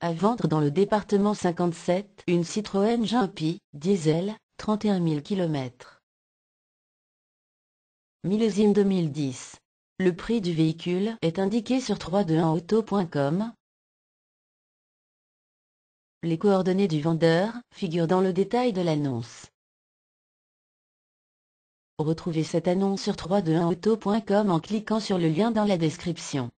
À vendre dans le département 57, une Citroën Jumpy, diesel, 31 000 km. Millésime 2010. Le prix du véhicule est indiqué sur 321auto.com. Les coordonnées du vendeur figurent dans le détail de l'annonce. Retrouvez cette annonce sur 321auto.com en cliquant sur le lien dans la description.